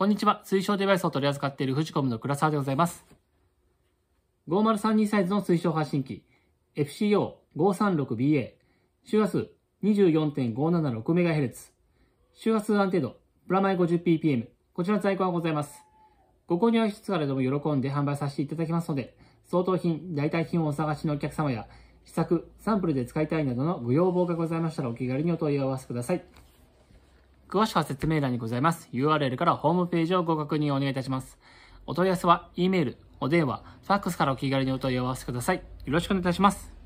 こんにちは。推奨デバイスを取り扱っているフジコムの倉沢でございます。5032サイズの推奨発信機 FCO536BA 周波数 24.576MHz 周波数安定度プラマイ 50ppm こちら在庫はございます。ご購入はつからでも喜んで販売させていただきますので、相当品、代替品をお探しのお客様や、試作、サンプルで使いたいなどのご要望がございましたらお気軽にお問い合わせください。詳しくは説明欄にございます。URL からホームページをご確認をお願いいたします。お問い合わせは、E メール、お電話、ファックスからお気軽にお問い合わせください。よろしくお願いいたします。